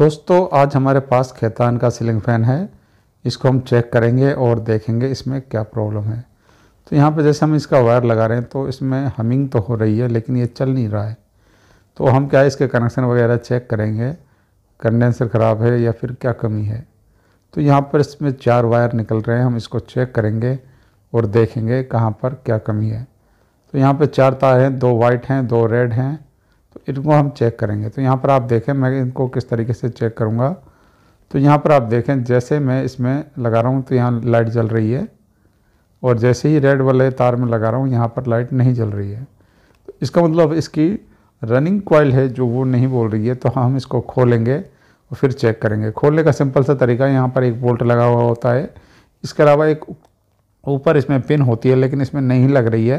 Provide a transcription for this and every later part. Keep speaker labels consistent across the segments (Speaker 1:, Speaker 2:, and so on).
Speaker 1: दोस्तों आज हमारे पास खेतान का सीलिंग फ़ैन है इसको हम चेक करेंगे और देखेंगे इसमें क्या प्रॉब्लम है तो यहाँ पे जैसे हम इसका वायर लगा रहे हैं तो इसमें हमिंग तो हो रही है लेकिन ये चल नहीं रहा है तो हम क्या इसके कनेक्शन वगैरह चेक करेंगे कंडेंसर ख़राब है या फिर क्या कमी है तो यहाँ पर इसमें चार वायर निकल रहे हैं हम इसको चेक करेंगे और देखेंगे कहाँ पर क्या कमी है तो यहाँ पर चार तार हैं दो वाइट हैं दो रेड हैं इनको हम चेक करेंगे तो यहाँ पर आप देखें मैं इनको किस तरीके से चेक करूँगा तो यहाँ पर आप देखें जैसे मैं इसमें लगा रहा हूँ तो यहाँ लाइट जल रही है और जैसे ही रेड वाले तार में लगा रहा हूँ यहाँ पर लाइट नहीं जल रही है तो इसका मतलब इसकी रनिंग कॉयल है जो वो नहीं बोल रही है तो हम इसको खोलेंगे और फिर चेक करेंगे खोलने का सिंपल सा तरीका यहाँ पर एक बोल्ट लगा हुआ होता है इसके अलावा एक ऊपर इसमें पिन होती है लेकिन इसमें नहीं लग रही है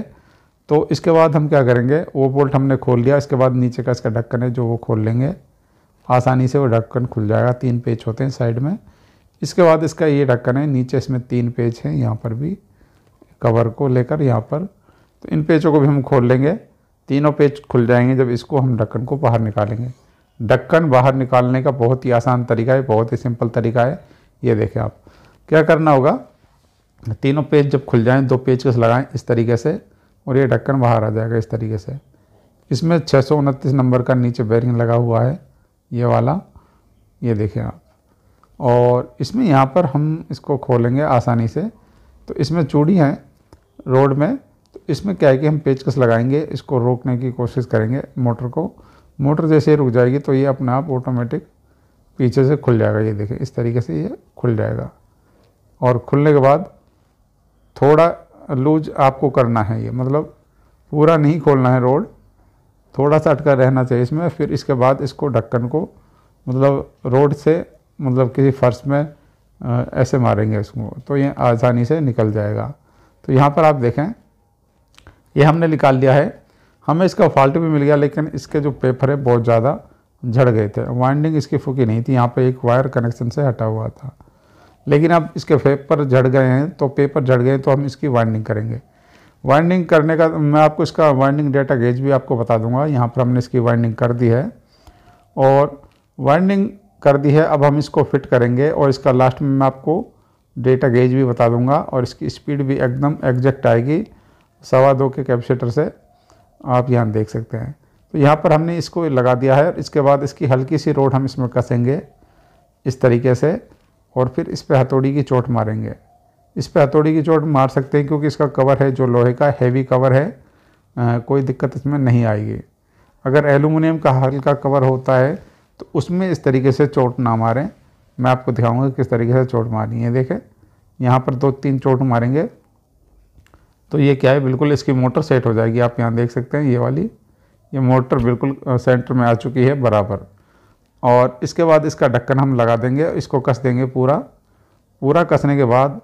Speaker 1: तो इसके बाद हम क्या करेंगे वो बोल्ट हमने खोल लिया इसके बाद नीचे का इसका ढक्कन है जो वो खोल लेंगे आसानी से वो ढक्कन खुल जाएगा तीन पेज होते हैं साइड में इसके बाद इसका ये ढक्कन है नीचे इसमें तीन पेज हैं यहाँ पर भी कवर को लेकर यहाँ पर तो इन पेजों को भी हम खोल लेंगे तीनों पेज खुल जाएंगे जब इसको हम ढक्कन को बाहर निकालेंगे ढक्कन बाहर निकालने का बहुत ही आसान तरीका है बहुत ही सिंपल तरीका है ये देखें आप क्या करना होगा तीनों पेज जब खुल जाएं दो पेज लगाएं इस तरीके से और ये ढक्कन बाहर आ जाएगा इस तरीके से इसमें छः नंबर का नीचे बैरिंग लगा हुआ है ये वाला ये देखें आप और इसमें यहाँ पर हम इसको खोलेंगे आसानी से तो इसमें चूड़ी हैं रोड में तो इसमें क्या है कि हम पेचकस लगाएंगे इसको रोकने की कोशिश करेंगे मोटर को मोटर जैसे रुक जाएगी तो ये अपने आप ऑटोमेटिक पीछे से खुल जाएगा ये देखें इस तरीके से ये खुल जाएगा और खुलने के बाद थोड़ा लूज आपको करना है ये मतलब पूरा नहीं खोलना है रोड थोड़ा सा अटका रहना चाहिए इसमें फिर इसके बाद इसको ढक्कन को मतलब रोड से मतलब किसी फर्श में ऐसे मारेंगे इसको तो ये आसानी से निकल जाएगा तो यहाँ पर आप देखें ये हमने निकाल लिया है हमें इसका फॉल्ट भी मिल गया लेकिन इसके जो पेपर है बहुत ज़्यादा झड़ गए थे वाइंडिंग इसकी फूकी नहीं थी यहाँ पर एक वायर कनेक्शन से हटा हुआ था लेकिन अब इसके पेपर झड़ गए हैं तो पेपर झड़ गए तो हम इसकी वाइंडिंग करेंगे वाइंडिंग करने का मैं आपको इसका वाइंडिंग डेटा गेज भी आपको बता दूंगा यहाँ पर हमने इसकी वाइंडिंग कर दी है और वाइंडिंग कर दी है अब हम इसको फिट करेंगे और इसका लास्ट में मैं आपको डेटा गेज भी बता दूंगा और इसकी स्पीड भी एकदम एग्जैक्ट आएगी सवा दो के कैपेसिटर से आप यहाँ देख सकते हैं तो यहाँ पर हमने इसको लगा दिया है इसके बाद इसकी हल्की सी रोड हम इसमें कसेंगे इस तरीके से और फिर इस पर हथौड़ी की चोट मारेंगे इस पर हथौड़ी की चोट मार सकते हैं क्योंकि इसका कवर है जो लोहे का हैवी कवर है आ, कोई दिक्कत इसमें नहीं आएगी अगर एलुमिनियम का हल्का कवर होता है तो उसमें इस तरीके से चोट ना मारें मैं आपको दिखाऊंगा किस तरीके से चोट मारनी है देखें यहाँ पर दो तीन चोट मारेंगे तो ये क्या है बिल्कुल इसकी मोटर सेट हो जाएगी आप यहाँ देख सकते हैं ये वाली ये मोटर बिल्कुल सेंटर में आ चुकी है बराबर और इसके बाद इसका ढक्कन हम लगा देंगे इसको कस देंगे पूरा पूरा कसने के बाद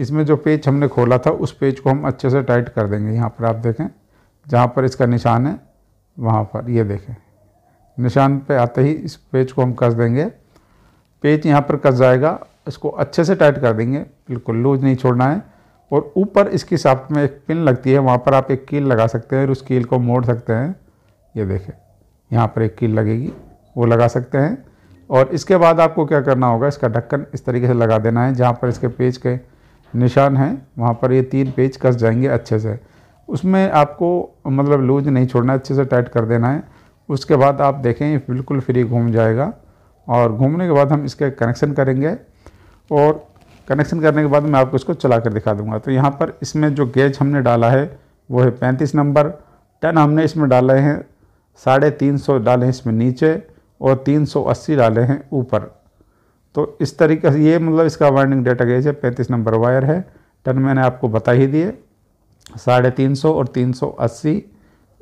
Speaker 1: इसमें जो पेज हमने खोला था उस पेज को हम अच्छे से टाइट कर देंगे यहाँ पर आप देखें जहाँ पर इसका निशान है वहाँ पर ये देखें निशान पे आते ही इस पेज को हम कस देंगे पेज यहाँ पर कस जाएगा इसको अच्छे से टाइट कर देंगे बिल्कुल लूज नहीं छोड़ना है और ऊपर इसकी साफ्ट में एक पिन लगती है वहाँ पर आप एक कील लगा सकते हैं और उस कील को मोड़ सकते हैं ये देखें यहाँ पर एक कील लगेगी वो लगा सकते हैं और इसके बाद आपको क्या करना होगा इसका ढक्कन इस तरीके से लगा देना है जहाँ पर इसके पेज के निशान हैं वहाँ पर ये तीन पेज कस जाएंगे अच्छे से उसमें आपको मतलब लूज नहीं छोड़ना अच्छे से टाइट कर देना है उसके बाद आप देखें ये बिल्कुल फ्री घूम जाएगा और घूमने के बाद हम इसके कनेक्शन करेंगे और कनेक्शन करने के बाद मैं आपको इसको चला कर दिखा दूँगा तो यहाँ पर इसमें जो गेज हमने डाला है वो है पैंतीस नंबर टेन हमने इसमें डाले हैं साढ़े तीन सौ डाले हैं इसमें नीचे और 380 डाले हैं ऊपर तो इस तरीके से ये मतलब इसका वाइंडिंग डेटा गेज है पैंतीस नंबर वायर है टन मैंने आपको बता ही दिए साढ़े तीन सौ और तीन सौ अस्सी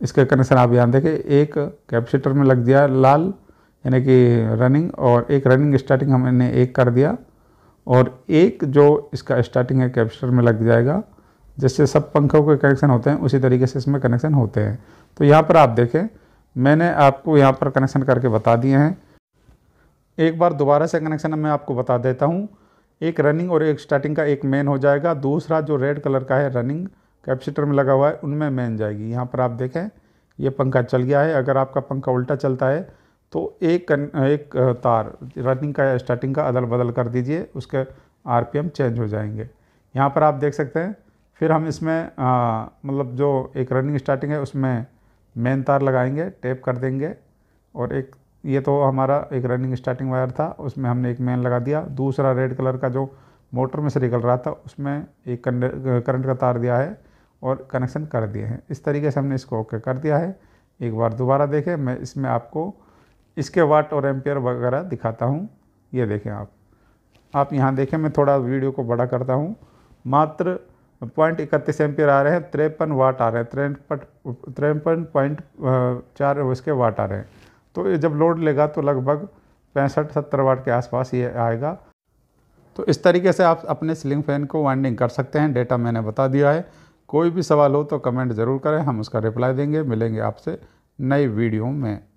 Speaker 1: इसका कनेक्शन आप यहाँ देखें एक कैपेसिटर में लग दिया लाल यानी कि रनिंग और एक रनिंग स्टार्टिंग हमने एक कर दिया और एक जो इसका स्टार्टिंग है कैपेसिटर में लग जाएगा जिससे सब पंखों के कनेक्शन होते हैं उसी तरीके से इसमें कनेक्शन होते हैं तो यहाँ पर आप देखें मैंने आपको यहाँ पर कनेक्शन करके बता दिए हैं एक बार दोबारा से कनेक्शन मैं आपको बता देता हूँ एक रनिंग और एक स्टार्टिंग का एक मेन हो जाएगा दूसरा जो रेड कलर का है रनिंग कैपेसिटर में लगा हुआ है उनमें मेन जाएगी यहाँ पर आप देखें ये पंखा चल गया है अगर आपका पंखा उल्टा चलता है तो एक एक तार रनिंग का या स्टार्टिंग का अदल बदल कर दीजिए उसके आर चेंज हो जाएंगे यहाँ पर आप देख सकते हैं फिर हम इसमें मतलब जो एक रनिंग स्टार्टिंग है उसमें मेन तार लगाएंगे टेप कर देंगे और एक ये तो हमारा एक रनिंग स्टार्टिंग वायर था उसमें हमने एक मेन लगा दिया दूसरा रेड कलर का जो मोटर में से निकल रहा था उसमें एक करंट का तार दिया है और कनेक्शन कर दिए हैं इस तरीके से हमने इसको ओके कर दिया है एक बार दोबारा देखें मैं इसमें आपको इसके वाट और एम्पियर वगैरह दिखाता हूँ ये देखें आप आप यहाँ देखें मैं थोड़ा वीडियो को बड़ा करता हूँ मात्र पॉइंट इकतीस एम्पियर आ रहे हैं तिरपन वाट आ रहे हैं तिरपन तिरपन पॉइंट चार उसके वाट आ रहे हैं तो ये जब लोड लेगा तो लगभग पैंसठ सत्तर वाट के आसपास ये आएगा तो इस तरीके से आप अपने सीलिंग फ़ैन को वाइंडिंग कर सकते हैं डेटा मैंने बता दिया है कोई भी सवाल हो तो कमेंट ज़रूर करें हम उसका रिप्लाई देंगे मिलेंगे आपसे नई वीडियो में